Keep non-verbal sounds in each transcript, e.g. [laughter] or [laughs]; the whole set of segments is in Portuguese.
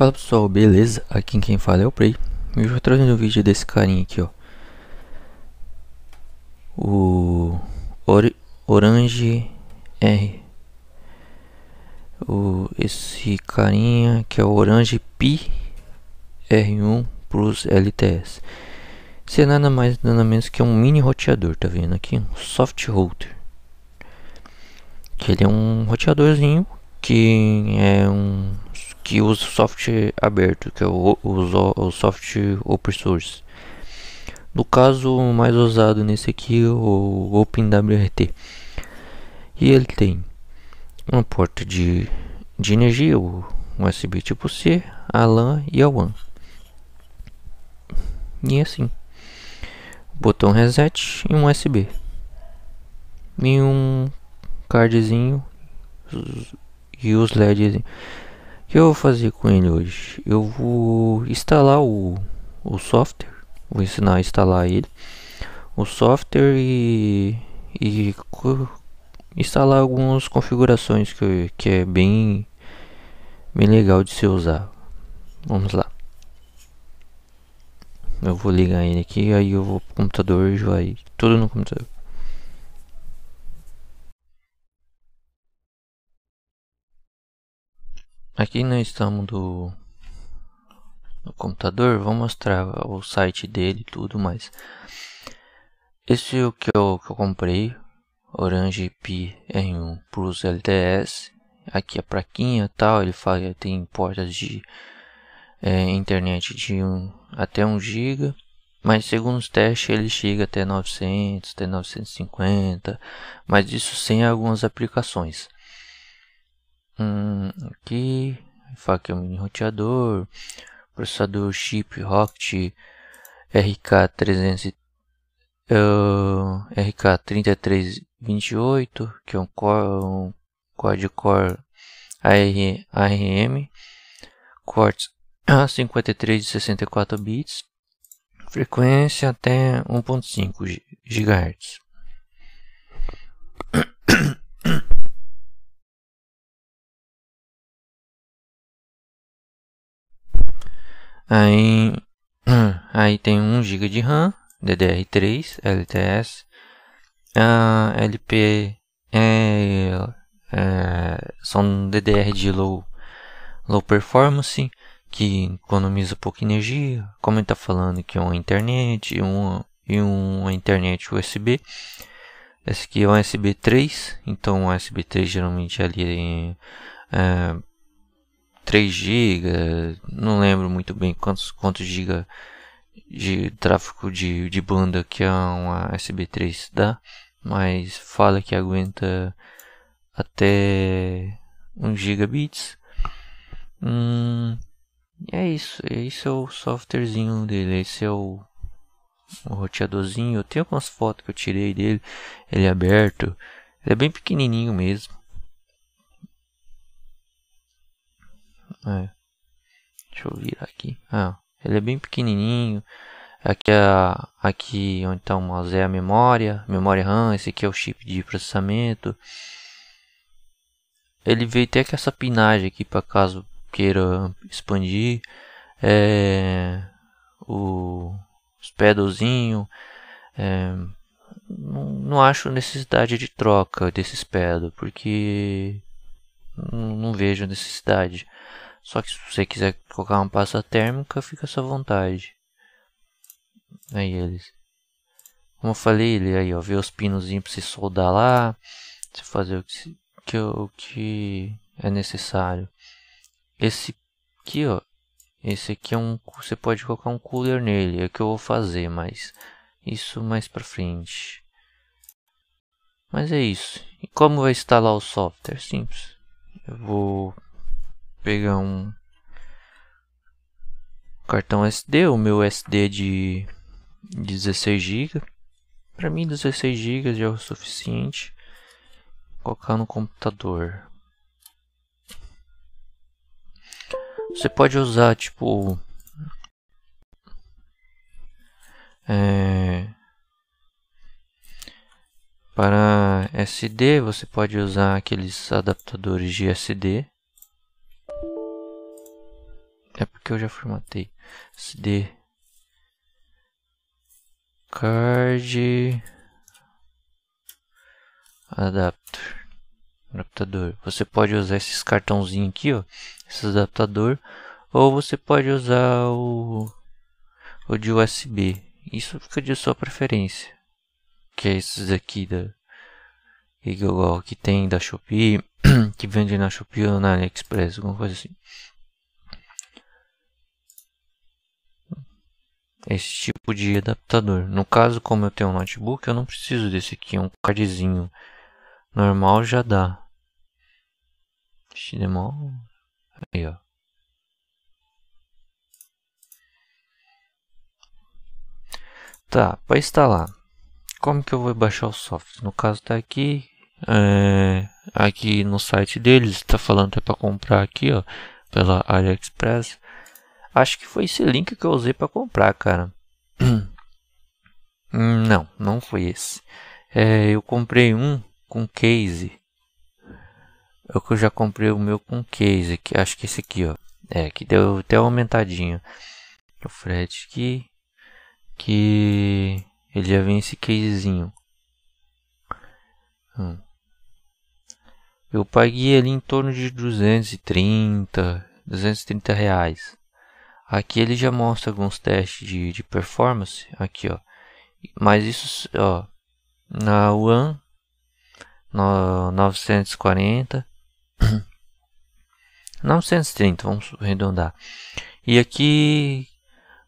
Fala pessoal, beleza? Aqui quem fala é o Prey Eu vou trazendo um vídeo desse carinha aqui, ó O Or Orange R o, Esse carinha que é o Orange Pi R1 Plus LTS Isso é nada mais nada menos que um mini roteador, tá vendo aqui? Um soft router Que ele é um roteadorzinho que é um que usa software aberto, que é o, o, o software open source. No caso mais usado nesse aqui, é o OpenWRT. E ele tem uma porta de, de energia, o USB tipo C, a LAN e a WAN. E assim. Botão reset e um USB. E um cardzinho e os LEDs que eu vou fazer com ele hoje? Eu vou instalar o, o software, vou ensinar a instalar ele, o software e, e instalar algumas configurações que, que é bem, bem legal de se usar. Vamos lá. Eu vou ligar ele aqui, aí eu vou pro computador e vai tudo no computador. Aqui nós estamos do, computador, vou mostrar o site dele e tudo mais. Esse é o que eu, que eu comprei, Orange Pi R1 Plus LTS. Aqui a é plaquinha tal, ele fala tem portas de é, internet de um, até 1 GB. Mas segundo os testes ele chega até 900, até 950, mas isso sem algumas aplicações. Hum, aqui, faca é um mini roteador, processador chip Rocket RK300 uh, RK3328, que é um core, um quad core AR, ARM, cortes [clears throat] a 53 e 64 bits, frequência até 1.5 GHz. Aí, [clears throat] aí tem 1 GB de RAM, DDR3, LTS, uh, LP, é, é, são DDR de low, low performance, que economiza pouca energia, como ele está falando que é uma internet e uma, e uma internet USB. Esse aqui é um USB 3, então o USB 3 geralmente ali é, é 3 GB, não lembro muito bem quantos, quantos GB de tráfego de, de banda que é uma SB3 dá, mas fala que aguenta até 1 gigabits. Hum, é isso, esse é o softwarezinho dele, esse é o, o roteadorzinho. Eu tenho algumas fotos que eu tirei dele, ele é aberto, ele é bem pequenininho mesmo. É. Deixa eu virar aqui. Ah, ele é bem pequenininho. Aqui, é a, aqui onde está o mouse é a memória, memória RAM, esse aqui é o chip de processamento. Ele veio até com essa pinagem aqui para caso queira expandir. É, o, os pedalzinhos. É, não, não, acho necessidade de troca desses pedal, porque não, não vejo necessidade. Só que se você quiser colocar uma pasta térmica, fica à sua vontade. Aí eles. Como eu falei, ele aí, ó, vê os pinozinhos pra se soldar lá, se fazer o que, que, o que é necessário. Esse aqui, ó, esse aqui é um, você pode colocar um cooler nele, é o que eu vou fazer, mas isso mais pra frente. Mas é isso. E como vai instalar o software? Simples. Eu vou pegar um cartão SD, o meu SD de 16 GB. Para mim 16 GB já é o suficiente. Vou colocar no computador. Você pode usar tipo é, para SD você pode usar aqueles adaptadores de SD é porque eu já formatei. CD card adapter adaptador. Você pode usar esses cartãozinhos aqui, ó, esse adaptador, ou você pode usar o, o de USB. Isso fica de sua preferência. Que é esses aqui da que tem da Shopee, [clears throat] que vende na Shopee ou na AliExpress, alguma coisa assim. esse tipo de adaptador. No caso, como eu tenho um notebook, eu não preciso desse aqui, um cardzinho normal já dá. Xdemol. aí ó. Tá, para instalar, como que eu vou baixar o software? No caso tá aqui, é, aqui no site deles, está falando até para comprar aqui ó, pela AliExpress. Acho que foi esse link que eu usei para comprar, cara. [clears throat] Hum, não, não foi esse. É, eu comprei um com case. É eu que já comprei o meu com case, que acho que é esse aqui, ó. É, que deu até aumentadinho. O frete que que ele já vem esse casezinho. Hum. Eu paguei ali em torno de 230, 230 reais. Aqui ele já mostra alguns testes de, de performance, aqui ó. Mas isso, ó, na WAN no, 940 930, [laughs] vamos arredondar. E aqui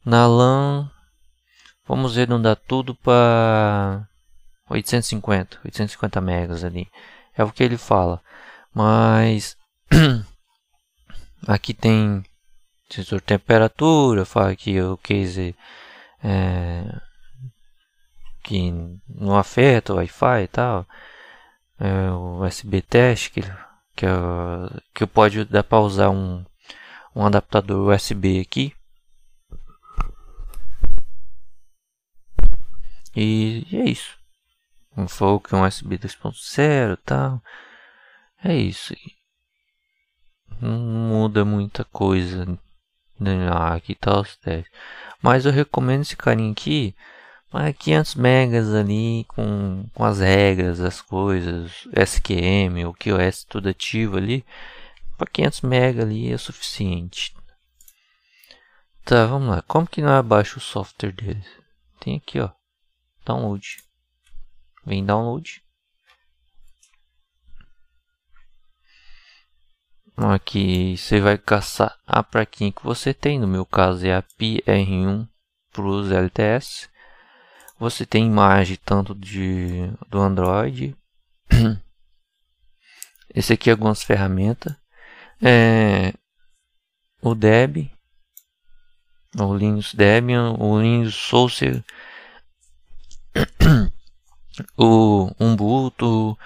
na LAN vamos arredondar tudo para 850, 850 megas ali. É o que ele fala. Mas [clears throat] aqui tem sensor de temperatura, fala que o case é, que não afeta o Wi-Fi e tal, é, o USB test que, que, é, que pode dar para usar um, um adaptador USB aqui. E, e é isso. Um foco, um USB 2.0 tal. É isso. Não muda muita coisa ah, aqui tá os testes. Mas eu recomendo esse carinha aqui. Mas 500 é megas ali com, com as regras, as coisas, SQM, o QoS tudo ativo ali. Para 500 mega ali é suficiente. Tá, vamos lá. Como que não abaixa o software deles? Tem aqui, ó. Download. Vem download. Aqui você vai caçar a plaquinha que você tem, no meu caso é a PR1 Plus LTS. Você tem imagem tanto de, do Android. [clears throat] Esse aqui é algumas ferramentas. É, o Deb, o Linux Debian, o Linux Source, [clears throat] o Ubuntu,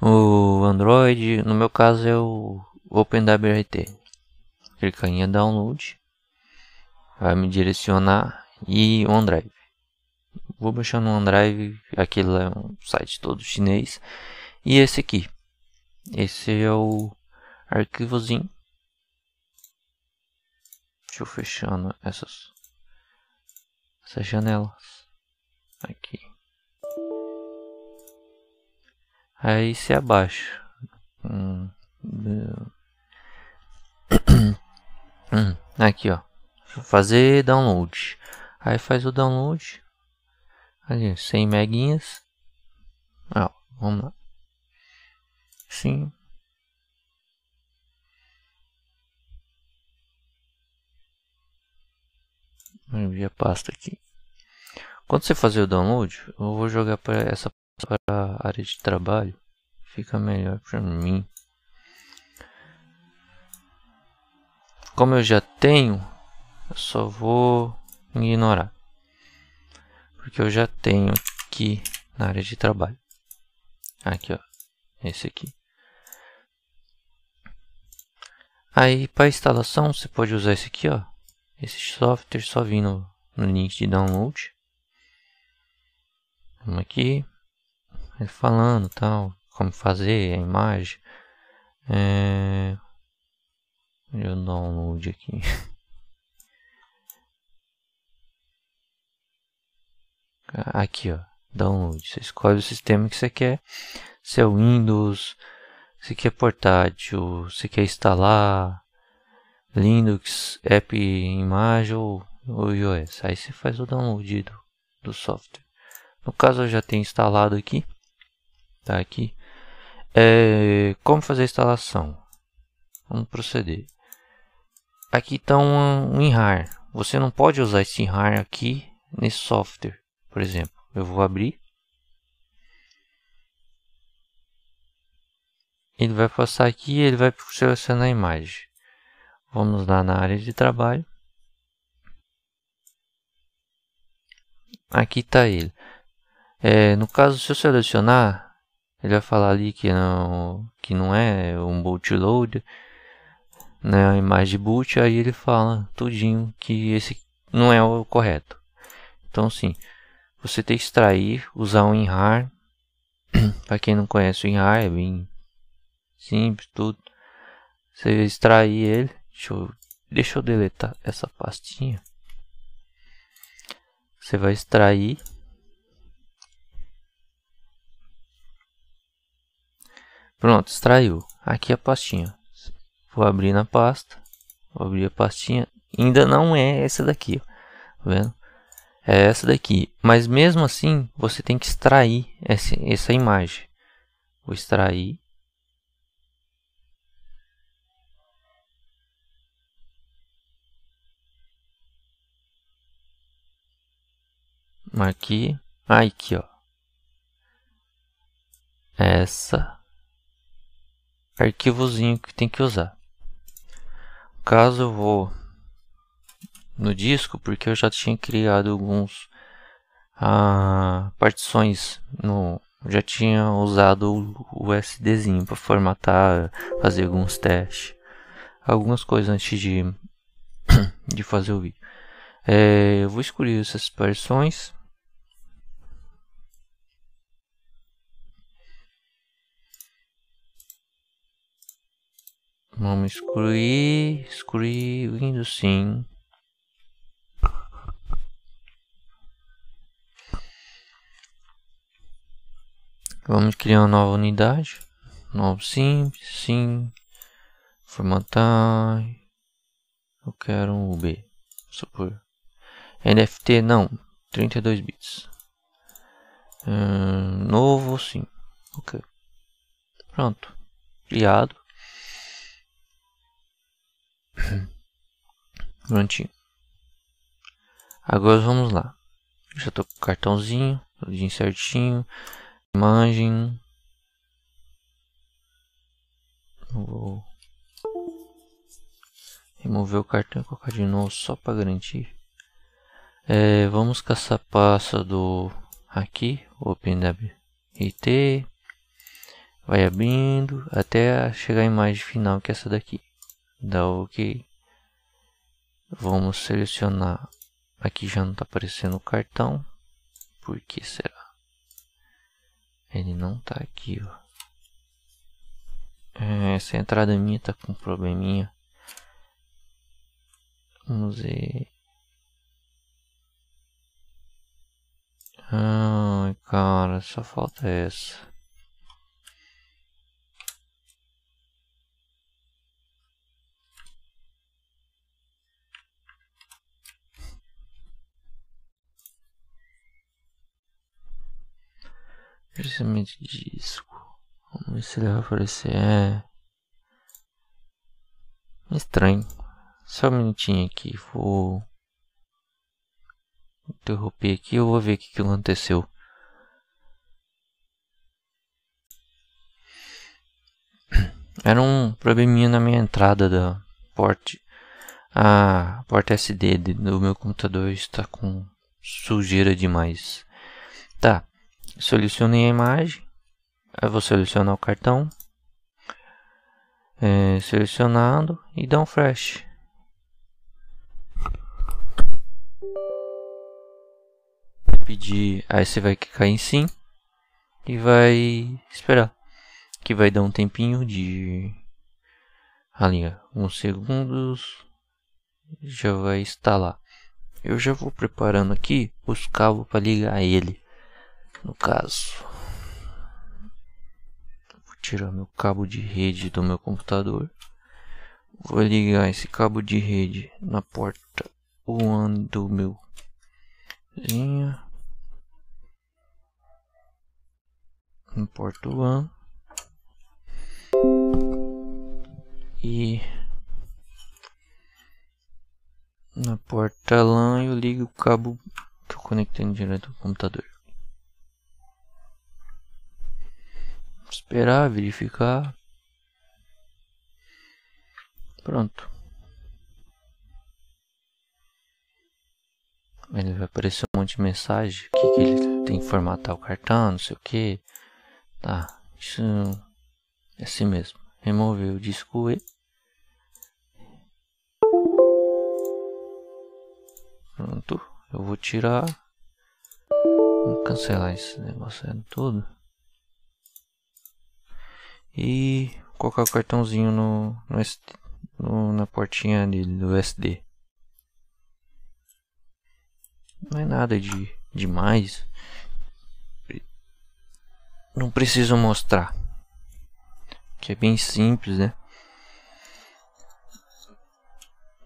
o Android, no meu caso é o OpenWRT. Clicar em Download. Vai me direcionar e OneDrive. Vou baixar no OneDrive, aquele é um site todo chinês. E esse aqui. Esse é o arquivozinho. Deixa eu fechando essas, essas janelas. Aqui. Aí se abaixa. Hum, Hum, aqui, ó. Fazer download. Aí faz o download. Ali, 100 meguinhas. ó vamos lá. Sim. Envia a pasta aqui. Quando você fazer o download, eu vou jogar para essa para área de trabalho. Fica melhor para mim. Como eu já tenho, eu só vou ignorar. Porque eu já tenho aqui na área de trabalho. Aqui, ó. Esse aqui. Aí, para instalação, você pode usar esse aqui, ó. Esse software só vindo no, no link de download. Vamos aqui. Ele falando, tal, como fazer a imagem. É... Eu download aqui. [laughs] Aqui, ó. Download. Você escolhe o sistema que você quer. Se é Windows, se quer portátil, se quer instalar Linux, app, imagem ou, ou iOS. Aí você faz o download do, do software. No caso eu já tenho instalado aqui. Tá aqui. É, como fazer a instalação? Vamos proceder. Aqui está um, um WinRAR. Você não pode usar esse WinRAR aqui nesse software, por exemplo. Eu vou abrir. Ele vai passar aqui e ele vai selecionar a imagem. Vamos lá na área de trabalho. Aqui está ele. É, no caso, se eu selecionar, ele vai falar ali que não, que não é um bootloader né, a imagem de boot, aí ele fala tudinho que esse não é o correto. Então, sim, você tem que extrair, usar o WinRAR. [clears throat] para quem não conhece o WinRAR, é bem simples, tudo. Você extrair ele. Deixa eu, deixa eu deletar essa pastinha. Você vai extrair. Pronto, extraiu. Aqui a pastinha. Vou abrir na pasta. Vou abrir a pastinha. Ainda não é essa daqui. Ó. Tá vendo? É essa daqui. Mas mesmo assim, você tem que extrair essa, essa imagem. Vou extrair. Aqui. Ah, aqui, ó. Essa. Arquivozinho que tem que usar caso eu vou no disco, porque eu já tinha criado alguns ah, partições no já tinha usado o SDzinho para formatar, fazer alguns testes, algumas coisas antes de [coughs] de fazer o vídeo. É, eu vou escolher essas partições Vamos excluir, excluir, Windows sim. Vamos criar uma nova unidade. Novo sim, sim. Formatar. Eu quero um UB. Supor. NFT não. 32 bits. Hum, novo sim. Ok. Pronto. Criado. Prontinho. Agora vamos lá. Já estou com o cartãozinho, tudo certinho. Imagem. Vou remover o cartão e colocar de novo só para garantir. É, vamos caçar passa do aqui, OpenWIT. Vai abrindo até chegar a imagem final que é essa daqui. Dá OK. Vamos selecionar. Aqui já não está aparecendo o cartão. Por que será? Ele não está aqui. Ó. É, essa entrada minha está com um probleminha. Vamos ver. Ai, ah, cara, só falta essa. Crescimento de disco. Vamos ver se ele vai aparecer. É... Estranho. Só um minutinho aqui. Vou interromper aqui. Eu vou ver o que, que aconteceu. [clears throat] Era um probleminha na minha entrada da porta A porta SD do meu computador está com sujeira demais. Tá selecionei a imagem, aí vou selecionar o cartão, é, selecionado e dá um flash. Pedir, aí você vai clicar em sim e vai esperar, que vai dar um tempinho de ali, uns segundos, já vai instalar. Eu já vou preparando aqui os cabos para ligar ele. No caso, vou tirar meu cabo de rede do meu computador. Vou ligar esse cabo de rede na porta one do meu linha. No porto one. E na porta LAN eu ligo o cabo que eu conectei direto ao computador. esperar, verificar. Pronto. Ele vai aparecer um monte de mensagem que, que ele tem que formatar o cartão, não sei o que. Tá, isso é assim mesmo. Remover o disco E. Pronto, eu vou tirar. Vou cancelar esse negócio tudo e colocar o cartãozinho no, no, no na portinha dele, do SD. Não é nada de demais. Não preciso mostrar. Que é bem simples, né?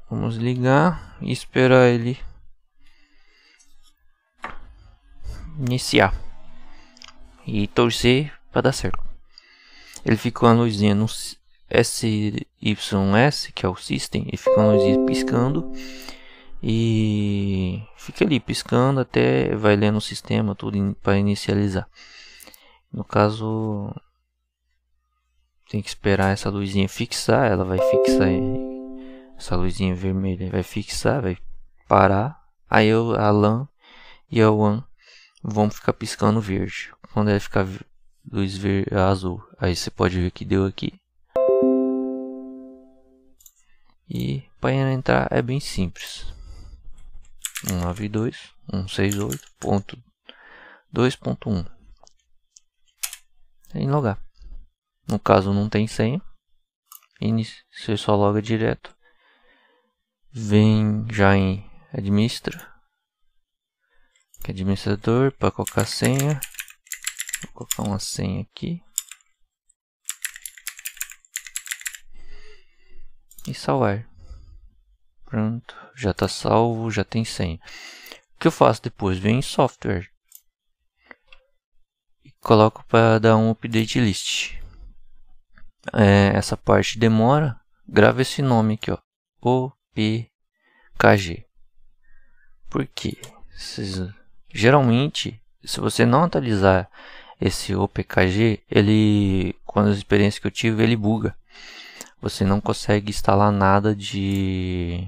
Vamos ligar e esperar ele iniciar e torcer para dar certo ele fica uma luzinha no SYS, que é o System, e fica uma luzinha piscando. E fica ali piscando até vai lendo o sistema tudo in, para inicializar. No caso, tem que esperar essa luzinha fixar, ela vai fixar essa luzinha vermelha vai fixar, vai parar. Aí eu, a LAN e a WAN vão ficar piscando verde. Quando ela ficar luz verde ah, azul. Aí você pode ver que deu aqui. E para entrar é bem simples. 192.168.2.1 Em logar. No caso não tem senha. Você só loga direto. Vem já em administra. Administrador para colocar senha. Vou colocar uma senha aqui. E salvar. Pronto, já está salvo, já tem senha. O que eu faço depois? Venho em software. E coloco para dar um update list. É, essa parte demora. Grava esse nome aqui, ó. OPKG. Por quê? Geralmente, se você não atualizar esse OPKG, ele, quando as experiências que eu tive, ele buga. Você não consegue instalar nada de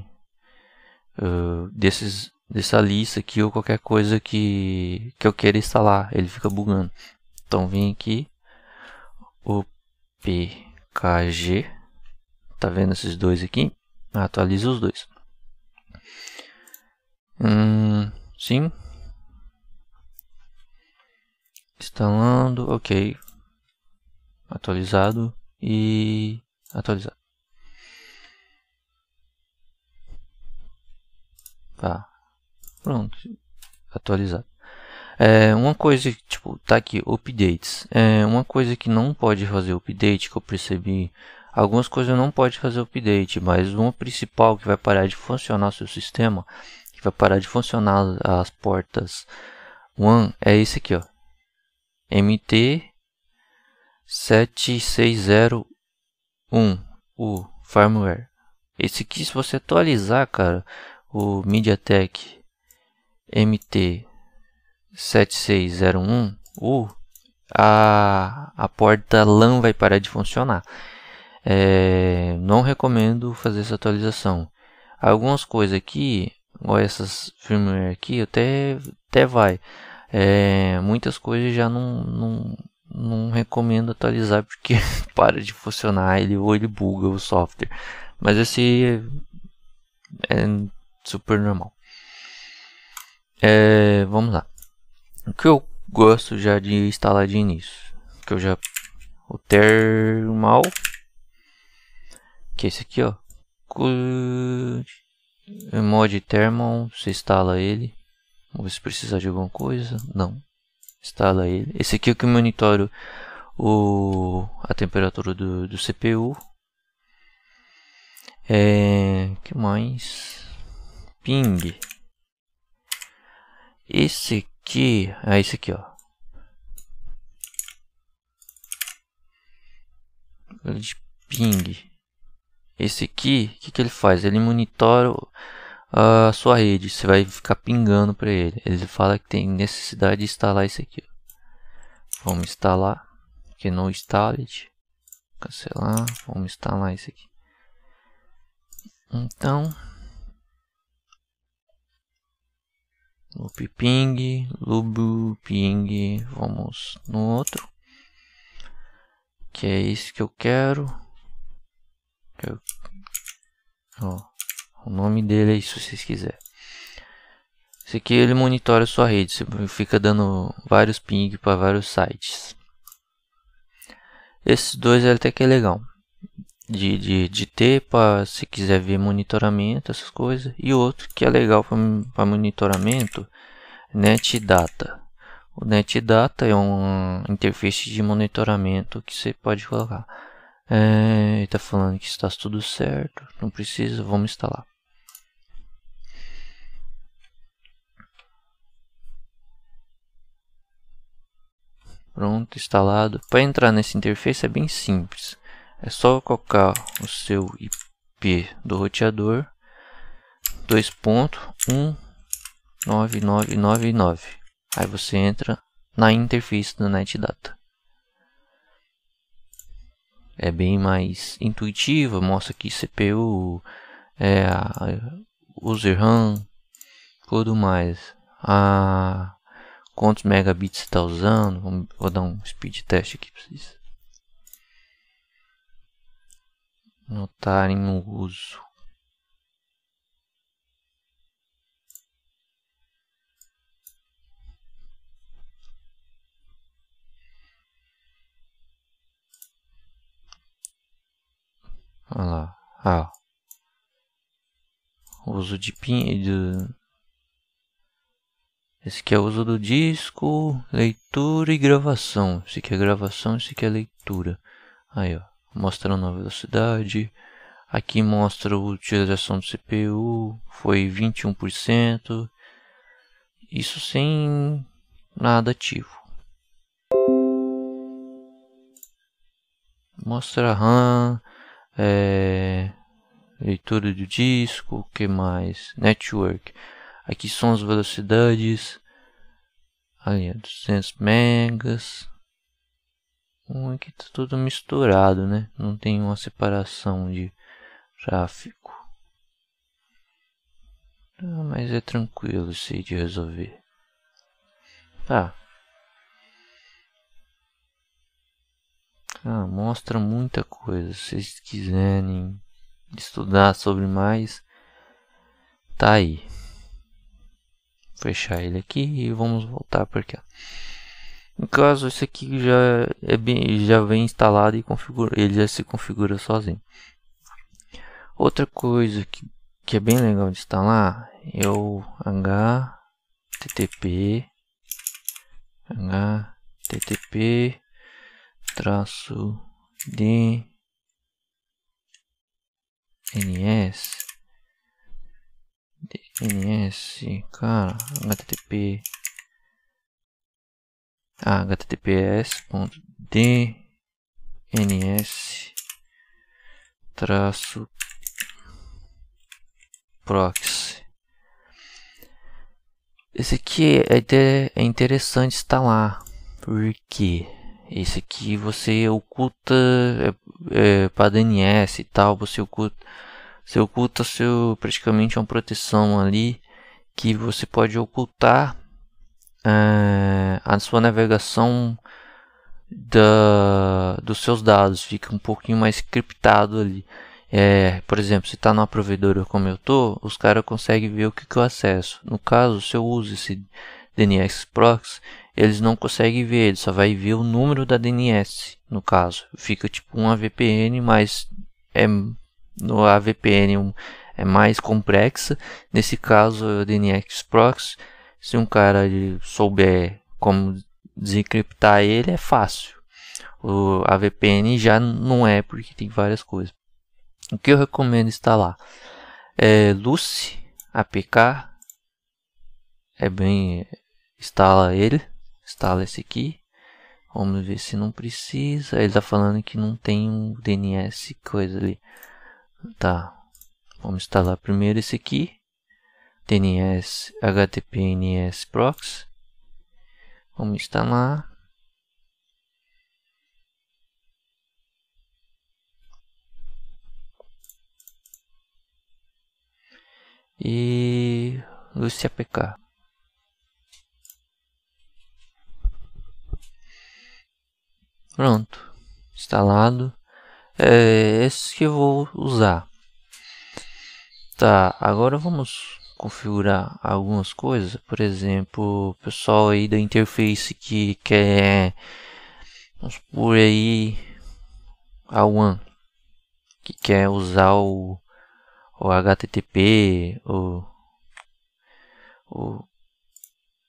uh, desses dessa lista aqui ou qualquer coisa que que eu queira instalar, ele fica bugando. Então vem aqui OPKG, tá vendo esses dois aqui? Atualiza os dois. Hum, sim, Instalando, ok. Atualizado e atualizado. Tá. Pronto. Atualizado. É, uma coisa que, tipo, tá aqui, updates. É, uma coisa que não pode fazer update, que eu percebi. Algumas coisas não pode fazer update, mas uma principal que vai parar de funcionar o seu sistema, que vai parar de funcionar as portas One, é esse aqui, ó. MT 7601 o firmware. Esse aqui, se você atualizar, cara, o MediaTek MT 7601 U, a, a porta LAN vai parar de funcionar. É, não recomendo fazer essa atualização. Algumas coisas aqui, ou essas firmware aqui, até, até vai. É, muitas coisas já não, não, não recomendo atualizar porque [laughs] para de funcionar ele ou ele buga o software. Mas esse é, é super normal. É, vamos lá. O que eu gosto já de instalar de início, que eu já o termal, que é esse aqui, ó. Mod Thermal, você instala ele. Vamos ver se precisar de alguma coisa. Não. Instala ele. Esse aqui é o que monitoro o, a temperatura do, do CPU. É, que mais? Ping. Esse aqui, ah, esse aqui, ó. De ping. Esse aqui, o que, que ele faz? Ele monitora a sua rede. Você vai ficar pingando para ele. Ele fala que tem necessidade de instalar isso aqui. Vamos instalar. Que não installed. Cancelar. Vamos instalar isso aqui. Então. Loop ping, loop ping, vamos no outro, que é isso que eu quero, que eu, o nome dele é isso, se vocês quiserem. Esse aqui ele monitora sua rede, você fica dando vários ping para vários sites. Esses dois é até que é legal. De, de, de ter para se quiser ver monitoramento, essas coisas. E outro que é legal para monitoramento, NetData. O NetData é uma interface de monitoramento que você pode colocar. É, está falando que está tudo certo, não precisa, vamos instalar. Pronto, instalado. Para entrar nessa interface é bem simples. É só colocar o seu IP do roteador. 2.19999. Aí você entra na interface do NetData. É bem mais intuitiva, mostra aqui CPU, é, user RAM, tudo mais. A quantos megabits você está usando. vou dar um speed test aqui para vocês notarem o uso. Olha lá, ah, uso de pin de esse aqui é o uso do disco, leitura e gravação. Esse aqui é gravação, esse aqui é leitura. Aí, ó, mostrando a velocidade. Aqui mostra a utilização do CPU, foi 21%. Isso sem nada ativo. Mostra a RAM, é, leitura do disco, o que mais? Network. Aqui são as velocidades. Ali, 200 é megas. Aqui tá tudo misturado, né? Não tem uma separação de tráfego. Ah, mas é tranquilo isso aí de resolver. Tá. Ah, mostra muita coisa. Se vocês quiserem estudar sobre mais, tá aí fechar ele aqui e vamos voltar para cá. No caso, esse aqui já é bem, já vem instalado e configura, ele já se configura sozinho. Outra coisa que, que é bem legal de instalar é o http http traço de ns ns, cara, http ah, é ponto DNS traço proxy esse aqui é, é interessante instalar porque esse aqui você oculta é, é, para DNS e tal você oculta você oculta seu praticamente é uma proteção ali que você pode ocultar é, a sua navegação da, dos seus dados fica um pouquinho mais criptado ali. É, por exemplo, se está numa provedora como eu estou, os caras conseguem ver o que, que, eu acesso. No caso, se eu uso esse DNS proxy, eles não conseguem ver, eles só vai ver o número da DNS. No caso, fica tipo uma VPN, mas é no, a VPN é mais complexa. Nesse caso, é o dnX Proxy, se um cara souber como desencriptar ele, é fácil. O, a VPN já não é, porque tem várias coisas. O que eu recomendo instalar é Lucy APK. É bem, instala ele, instala esse aqui. Vamos ver se não precisa. Ele está falando que não tem um DNS coisa ali. Tá. Vamos instalar primeiro esse aqui. DNS NS proxy. Vamos instalar. E Lucy APK. Pronto, instalado. É esse que eu vou usar. Tá, agora vamos configurar algumas coisas. Por exemplo, o pessoal aí da interface que quer, vamos por aí, a One. Que quer usar o, o HTTP, o, o,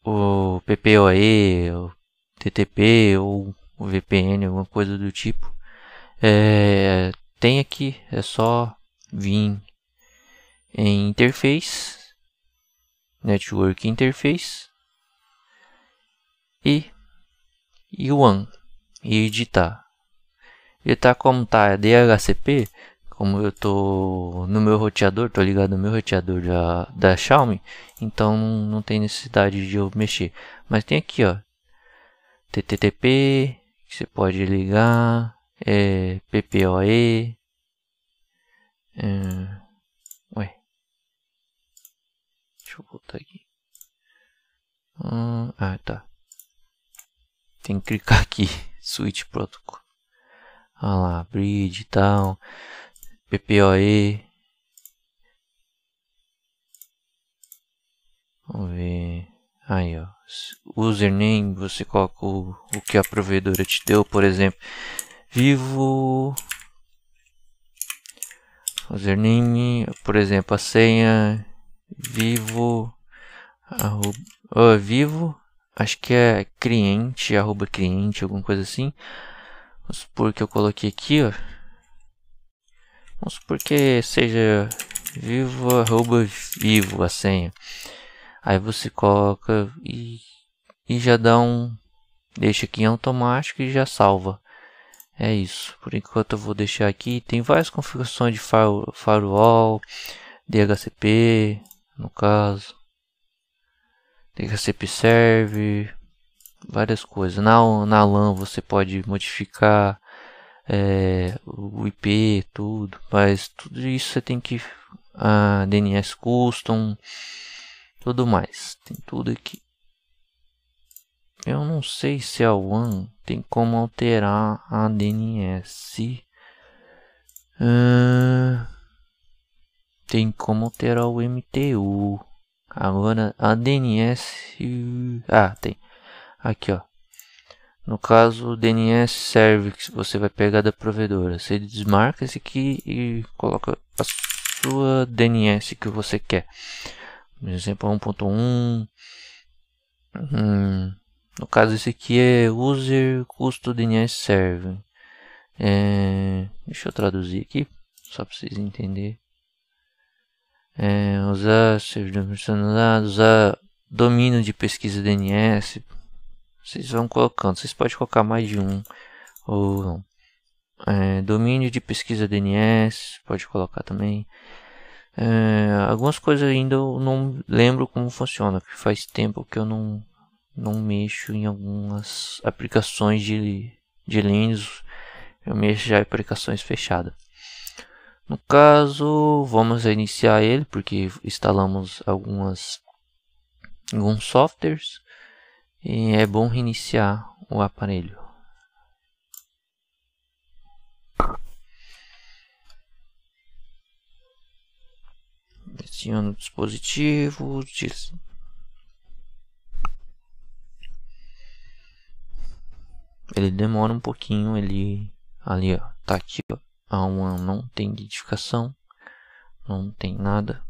o PPOE, o TTP ou o VPN, alguma coisa do tipo. É, tem aqui, é só vir em interface, network interface e yuan e editar. Editar tá como tá é DHCP, como eu tô no meu roteador, tô ligado no meu roteador da, da Xiaomi, então não tem necessidade de eu mexer. Mas tem aqui ó, TTTP, que você pode ligar, é, PPOE. É, ué. Deixa eu voltar aqui. Hum, ah, tá. Tem que clicar aqui. [laughs] Switch Protocol. Ah lá, Bridge e tal. PPOE. Vamos ver. Aí, ó. Username, você coloca o, o que a provedora te deu, por exemplo vivo. Username, por exemplo, a senha vivo arroba, uh, vivo acho que é cliente arroba cliente alguma coisa assim vamos supor que eu coloquei aqui ó vamos supor que seja vivo arroba vivo a senha aí você coloca e, e já dá um deixa aqui em automático e já salva é isso, por enquanto eu vou deixar aqui. Tem várias configurações de firewall, DHCP, no caso, DHCP serve, várias coisas. Na, na LAN você pode modificar é, o IP, tudo, mas tudo isso você tem que a ah, DNS custom, tudo mais, tem tudo aqui. Eu não sei se a One tem como alterar a DNS. Ah, tem como alterar o MTU. Agora a DNS. Ah, tem. Aqui ó. No caso o DNS Service, você vai pegar da provedora. Você desmarca esse aqui e coloca a sua DNS que você quer. Por exemplo, 1.1. Hum, no caso esse aqui é user custo dns server é, deixa eu traduzir aqui só para vocês entenderem é, usar servidor usar domínio de pesquisa DNS vocês vão colocando vocês podem colocar mais de um ou não. É, domínio de pesquisa DNS pode colocar também é, algumas coisas ainda eu não lembro como funciona, faz tempo que eu não não mexo em algumas aplicações de, de Linux, eu mexo já em aplicações fechadas. No caso, vamos reiniciar ele porque instalamos algumas alguns softwares e é bom reiniciar o aparelho. Adiciona o dispositivo, ele demora um pouquinho, ele ali ó, tá aqui ó, a uma não tem identificação, não tem nada.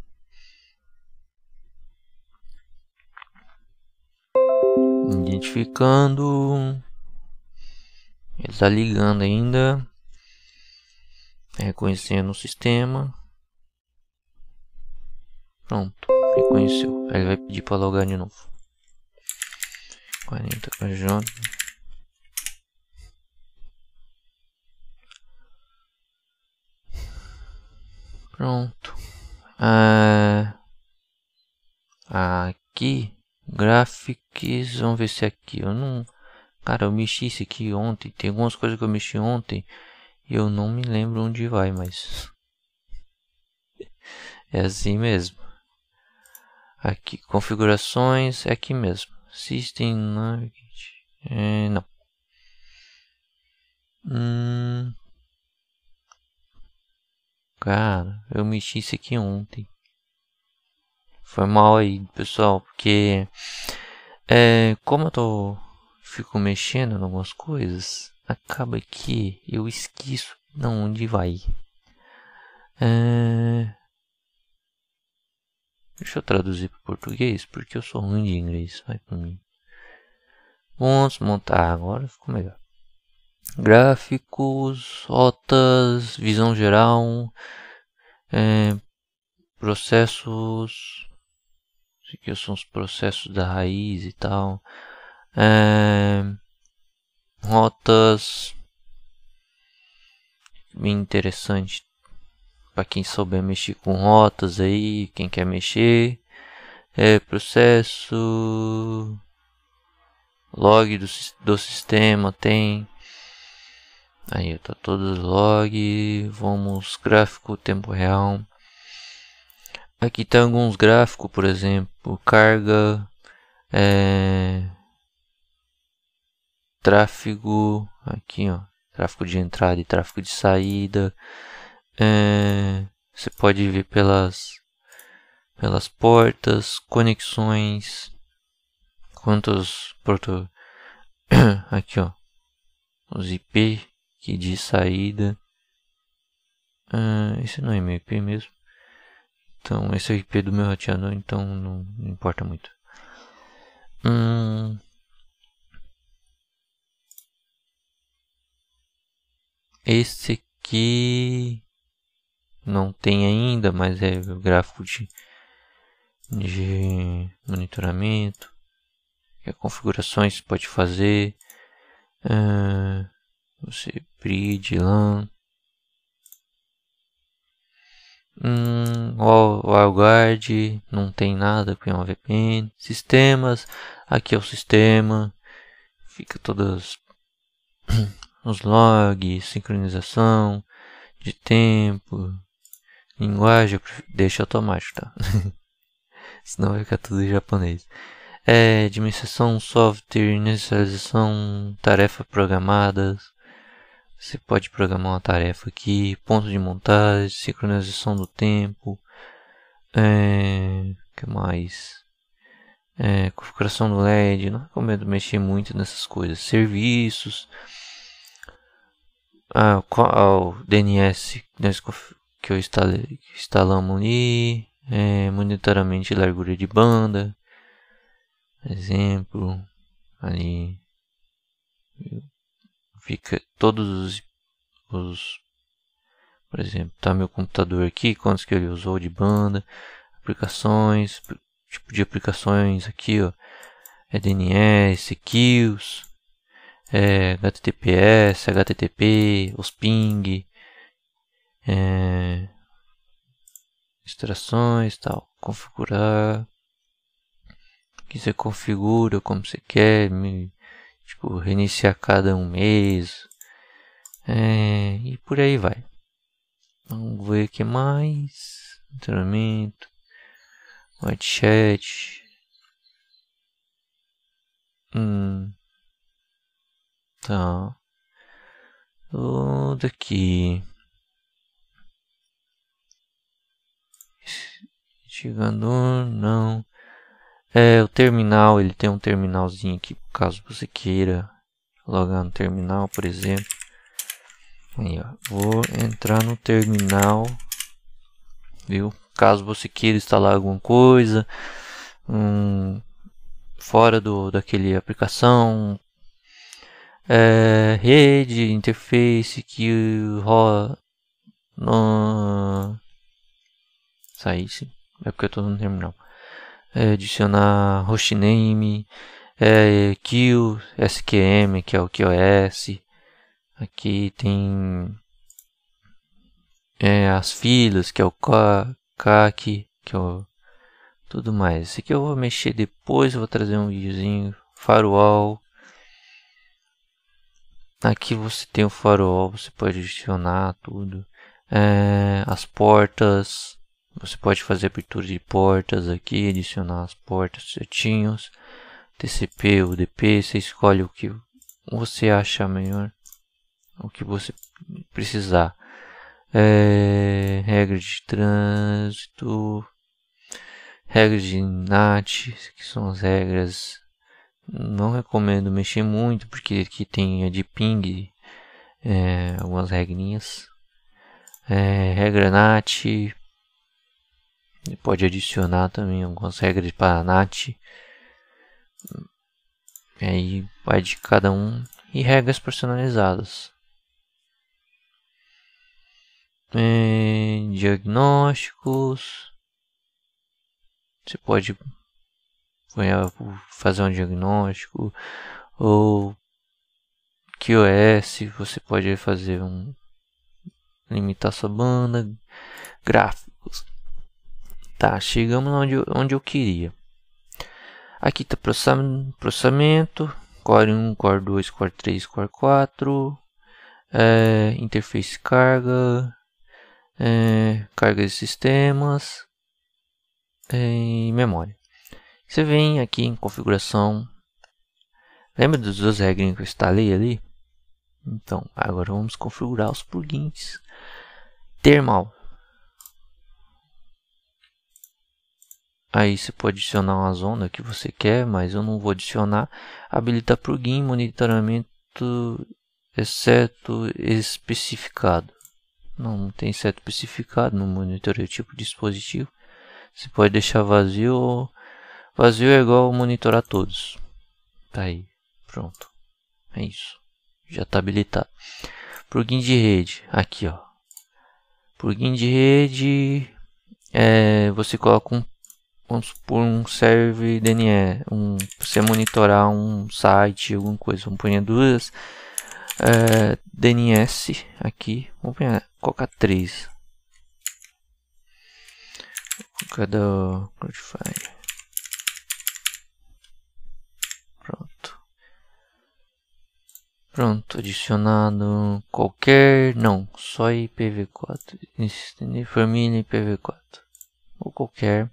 Identificando, ele está ligando ainda, reconhecendo o sistema. Pronto, reconheceu. Aí ele vai pedir para logar de novo. 40 KJ. Pronto. Ah, aqui. Graphics. Vamos ver se é aqui. Eu não. Cara, eu mexi isso aqui ontem. Tem algumas coisas que eu mexi ontem. E eu não me lembro onde vai, mas. [laughs] é assim mesmo. Aqui. Configurações. É aqui mesmo. System Navigate. É, não. Hum, Cara, eu mexi isso aqui ontem. Foi mal aí, pessoal, porque é, como eu tô fico mexendo em algumas coisas, acaba que eu esqueço de onde vai. É... Deixa eu traduzir para português, porque eu sou ruim de inglês, vai para mim. Vamos montar agora, ficou melhor gráficos, rotas, visão geral, é, processos, que são os processos da raiz e tal, é, rotas, bem interessante para quem souber mexer com rotas aí, quem quer mexer, é, processo, log do, do sistema tem Aí tá todos os log, vamos gráfico tempo real. Aqui tem tá alguns gráficos, por exemplo, carga, é, tráfego, aqui ó, tráfego de entrada e tráfego de saída. É, você pode ver pelas pelas portas, conexões, quantos porto [coughs] aqui ó, os IP que de saída. Ah, esse não é meu IP mesmo. Então, esse é o IP do meu roteador, então não, não importa muito. Hum, esse aqui não tem ainda, mas é o gráfico de, de monitoramento. Que configurações pode fazer. Ah, você Bridge, Lan, Hum, WildGuard, não tem nada com uma VPN. Sistemas, aqui é o sistema. Fica todos [clears throat] os logs, sincronização de tempo, linguagem, deixa automático, tá? [laughs] Senão vai ficar tudo em japonês. É, administração, software, inicialização, Tarefa programadas, você pode programar uma tarefa aqui, ponto de montagem, sincronização do tempo, é, que mais? É, configuração do LED, não recomendo mexer muito nessas coisas. Serviços, ah, qual, ah, o DNS que eu instalei, instalamos ali, é, monitoramento de largura de banda, exemplo, ali, fica todos os, os por exemplo, tá meu computador aqui, quantos que ele usou de banda, aplicações, tipo de aplicações aqui, ó, é DNS, kills, é, HTTPS, HTTP, os ping, é, extrações, tal, configurar, que você configura como você quer, me, Tipo, reiniciar cada um mês. É, e por aí vai. Vamos ver o que mais. Treinamento. White chat. Hum. Tá. O daqui. Chegando, não. É, o terminal, ele tem um terminalzinho aqui, caso você queira logar no terminal, por exemplo. Aí, ó, vou entrar no terminal, viu? Caso você queira instalar alguma coisa, um, fora do daquele aplicação, é, rede, interface, que rola no... Saísse, é porque eu estou no terminal é, adicionar hostname, é, kill, SQM, que é o QoS. Aqui tem é, as filas, que é o CAC, que é o tudo mais. Isso aqui eu vou mexer depois, vou trazer um videozinho, firewall. Aqui você tem o firewall, você pode adicionar tudo. É, as portas, você pode fazer abertura de portas aqui, adicionar as portas certinhos. TCP, UDP, você escolhe o que você acha melhor, o que você precisar. É, regra de trânsito, regra de NAT, que são as regras. Não recomendo mexer muito, porque aqui tem a de ping, é, algumas regrinhas. É, regra NAT, ele pode adicionar também algumas regras para a NAT. E aí vai de cada um e regras personalizadas. É, diagnósticos. Você pode é, fazer um diagnóstico ou QoS, você pode fazer um limitar sua banda, gráfico Tá, chegamos onde, onde eu queria. Aqui está processamento, Core 1, Core 2, Core 3, Core 4, é, interface carga, é, carga de sistemas é, e memória. Você vem aqui em configuração, lembra das duas regras que eu instalei ali? Então, agora vamos configurar os plugins. Termal, Aí você pode adicionar uma zona que você quer, mas eu não vou adicionar. Habilitar plugin monitoramento exceto especificado. Não, não tem certo especificado no monitoreio o é tipo de dispositivo. Você pode deixar vazio. Vazio é igual monitorar todos. Tá aí, pronto. É isso. Já está habilitado. Plugin de rede, aqui ó. Plugin de rede, é, você coloca um vamos supor um serve DNE, um, você monitorar um site, alguma coisa, vamos pôr duas é, DNS aqui, vamos pôr, colocar 3 cada Cloudfire pronto pronto, adicionado qualquer, não, só IPv4 família IPv4 ou qualquer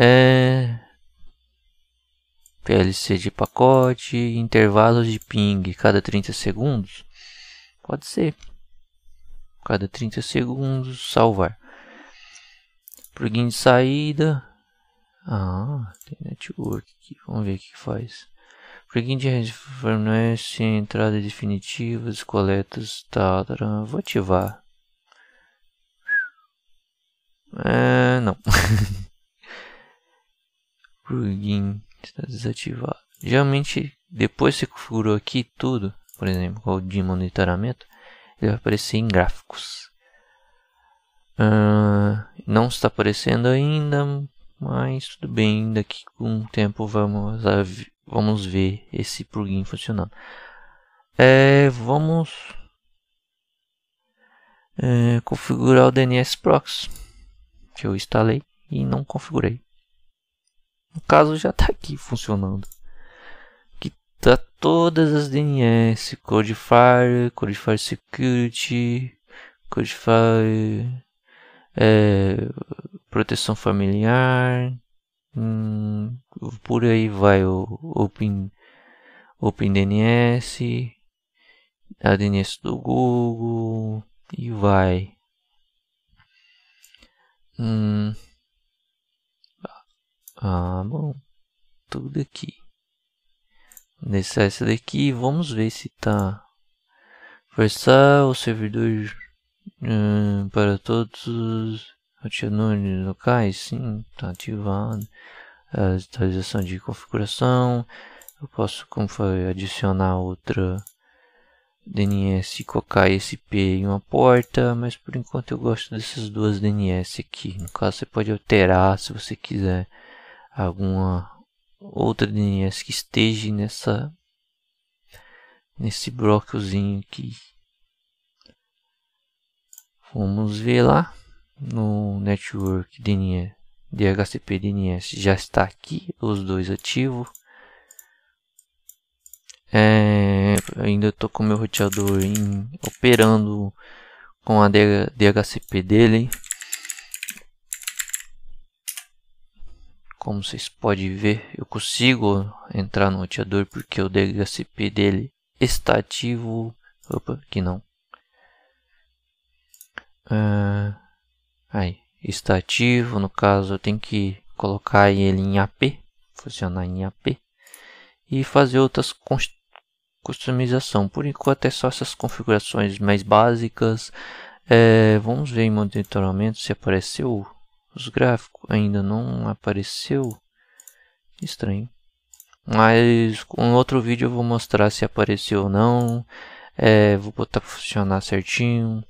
é... PLC de pacote, intervalos de ping cada 30 segundos? Pode ser. Cada 30 segundos, salvar. Plugin de saída. Ah, tem network aqui. Vamos ver o que faz. Plugin de fornece entrada definitiva, coletas, tá, tá, Vou ativar. É, não. [laughs] plugin está desativado. Geralmente, depois que configurou aqui tudo, por exemplo, o de monitoramento, ele vai aparecer em gráficos. Uh, não está aparecendo ainda, mas tudo bem, Daqui com o tempo vamos, vamos ver esse plugin funcionando. É, vamos é, configurar o DNS Proxy, que eu instalei e não configurei. No caso já está aqui funcionando. Que tá todas as DNS, Codefire, Codefire Security, Codefire é, Proteção Familiar, hum, por aí vai o Open, OpenDNS, a DNS do Google e vai. Hum. Ah, bom, tudo aqui. Nesse essa daqui, vamos ver se tá. Forçar o servidor hum, para todos os roteadores locais. Sim, tá ativado. A atualização de configuração. Eu posso, como foi, adicionar outra DNS e colocar SP em uma porta, mas por enquanto eu gosto dessas duas DNS aqui. No caso, você pode alterar se você quiser alguma outra DNS que esteja nessa nesse blocozinho aqui. Vamos ver lá no network DNS, DHCP DNS já está aqui, os dois ativos. É, ainda estou com meu roteador em, operando com a DHCP dele. Como vocês podem ver, eu consigo entrar no roteador porque o DHCP dele está ativo. Opa, aqui não. Uh, aí, está ativo. No caso, eu tenho que colocar ele em AP, funcionar em AP e fazer outras customização. Por enquanto é só essas configurações mais básicas. É, vamos ver em monitoramento se apareceu os gráficos ainda não apareceu. Estranho. Mas com outro vídeo eu vou mostrar se apareceu ou não. É, vou botar funcionar certinho.